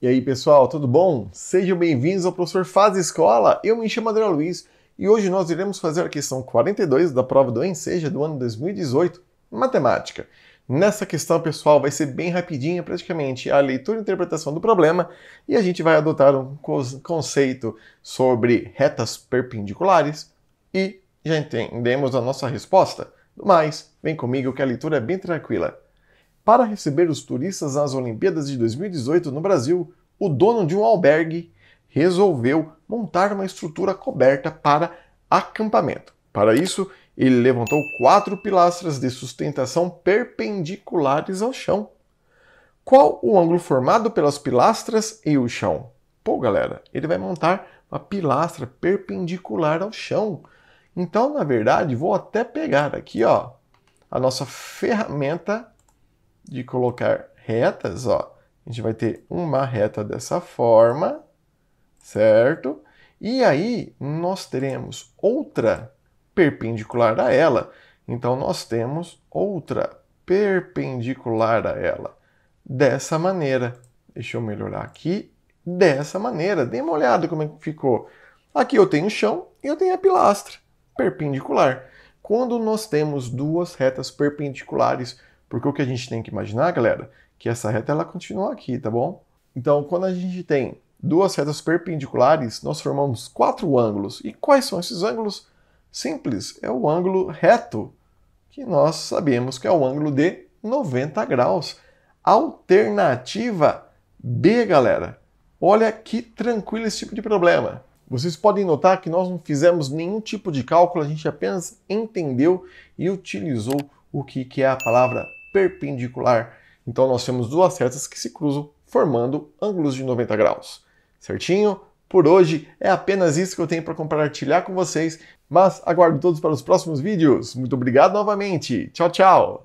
E aí, pessoal, tudo bom? Sejam bem-vindos ao professor Faz Escola. Eu me chamo André Luiz e hoje nós iremos fazer a questão 42 da prova do Enseja do ano 2018, matemática. Nessa questão, pessoal, vai ser bem rapidinha, praticamente a leitura e interpretação do problema, e a gente vai adotar um conceito sobre retas perpendiculares e já entendemos a nossa resposta. Mas, vem comigo que a leitura é bem tranquila para receber os turistas nas Olimpíadas de 2018 no Brasil, o dono de um albergue resolveu montar uma estrutura coberta para acampamento. Para isso, ele levantou quatro pilastras de sustentação perpendiculares ao chão. Qual o ângulo formado pelas pilastras e o chão? Pô, galera, ele vai montar uma pilastra perpendicular ao chão. Então, na verdade, vou até pegar aqui, ó, a nossa ferramenta de colocar retas, ó, a gente vai ter uma reta dessa forma, certo? E aí nós teremos outra perpendicular a ela. Então nós temos outra perpendicular a ela dessa maneira. Deixa eu melhorar aqui. Dessa maneira. Dê uma olhada como é que ficou. Aqui eu tenho o chão e eu tenho a pilastra perpendicular. Quando nós temos duas retas perpendiculares porque o que a gente tem que imaginar, galera, é que essa reta ela continua aqui, tá bom? Então, quando a gente tem duas retas perpendiculares, nós formamos quatro ângulos. E quais são esses ângulos? Simples, é o ângulo reto, que nós sabemos que é o ângulo de 90 graus. Alternativa B, galera. Olha que tranquilo esse tipo de problema. Vocês podem notar que nós não fizemos nenhum tipo de cálculo, a gente apenas entendeu e utilizou o que é a palavra perpendicular. Então nós temos duas retas que se cruzam, formando ângulos de 90 graus. Certinho? Por hoje é apenas isso que eu tenho para compartilhar com vocês, mas aguardo todos para os próximos vídeos. Muito obrigado novamente. Tchau, tchau!